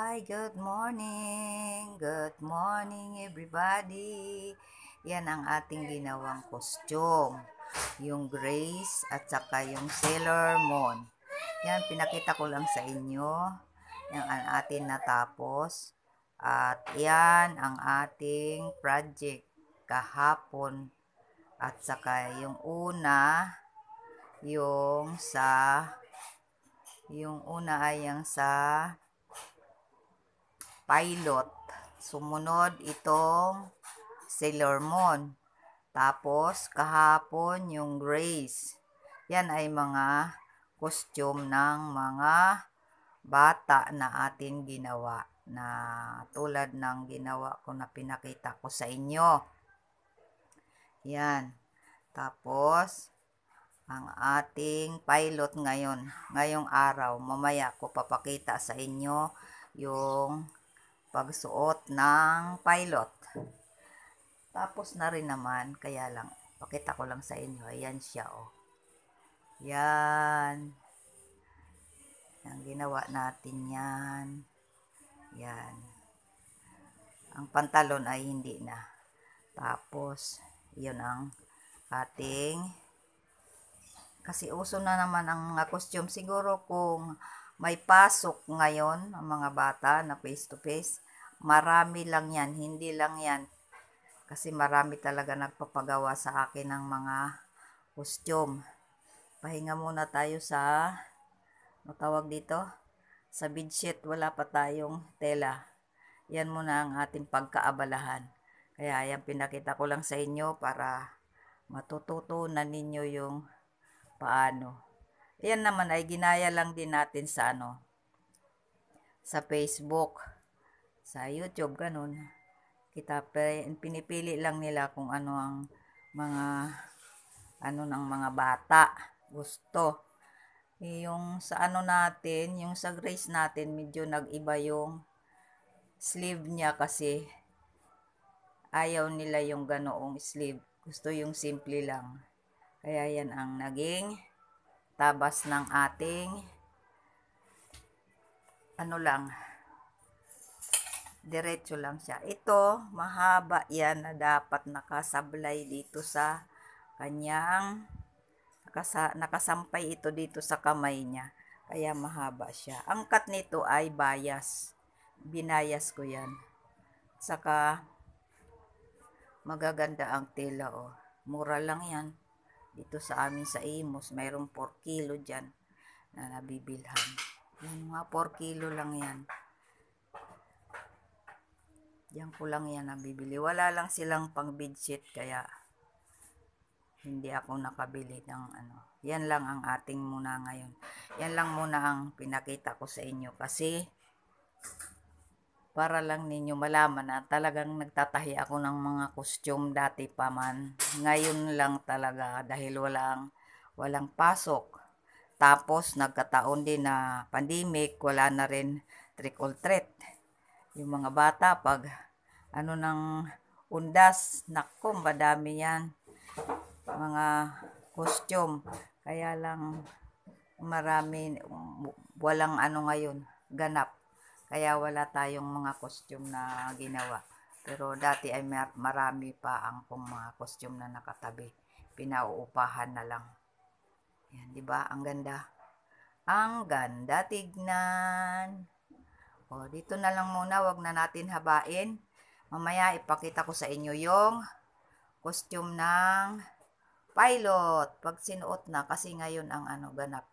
Hi, good morning! Good morning everybody! Yan ang ating ginawang costume. Yung Grace at saka yung Sailor Moon. Yan, pinakita ko lang sa inyo. Yan ang ating natapos. At yan ang ating project kahapon. At saka yung una, yung sa, yung una ay yung sa Pilot. Sumunod itong Sailor Moon. Tapos kahapon yung Grace. Yan ay mga costume ng mga bata na atin ginawa na tulad ng ginawa ko na pinakita ko sa inyo. Yan. Tapos, ang ating pilot ngayon, ngayong araw, mamaya ko papakita sa inyo yung pagsuot ng pilot. Tapos na rin naman, kaya lang, pakita ko lang sa inyo. Ayan siya, oh. Yan. Ang ginawa natin yan. Yan. Ang pantalon ay hindi na. Tapos, yun ang ating kasi uso na naman ang mga costume. Siguro kung may pasok ngayon ang mga bata na face to face. Marami lang yan, hindi lang yan. Kasi marami talaga nagpapagawa sa akin ng mga costume. Pahinga muna tayo sa, matawag ano dito, sa bedsheet wala pa tayong tela. Yan muna ang ating pagkaabalahan. Kaya ayan, pinakita ko lang sa inyo para matututunan ninyo yung paano yan naman ay ginaya lang din natin sa ano, sa Facebook, sa YouTube, ganun. Kita, pinipili lang nila kung ano ang mga, ano ng mga bata gusto. Yung sa ano natin, yung sa grace natin, medyo nag-iba yung sleeve niya kasi ayaw nila yung ganoong sleeve. Gusto yung simple lang. Kaya yan ang naging labas ng ating ano lang diretso lang siya. Ito, mahaba yan na dapat nakasablay dito sa kanyang nakasa, nakasampay ito dito sa kamay niya. Kaya mahaba siya. Ang cut nito ay bias. Binayas ko yan. Saka magaganda ang tela oh. Mura lang yan dito sa amin sa Imus, mayroong 4 kilo dyan na nabibilhan. Yan, mga 4 kilo lang yan. Diyan ko lang yan nabibili. Wala lang silang pang bedsheet kaya hindi ako nakabili ng ano. Yan lang ang ating muna ngayon. Yan lang muna ang pinakita ko sa inyo kasi para lang ninyo malaman na talagang nagtatahi ako ng mga costume dati pa man. Ngayon lang talaga dahil walang, walang pasok. Tapos nagkataon din na pandemic, wala na rin trick or treat. Yung mga bata pag ano nang undas, nako madami yan. Mga costume. Kaya lang marami, walang ano ngayon, ganap. Kaya wala tayong mga costume na ginawa. Pero dati ay marami pa ang kong mga costume na nakatabi. Pinauupahan na lang. Yan, di ba? Ang ganda. Ang ganda tignan. O, dito na lang muna. Wag na natin habain. Mamaya ipakita ko sa inyo yung costume ng pilot pag sinuot na kasi ngayon ang ano ganap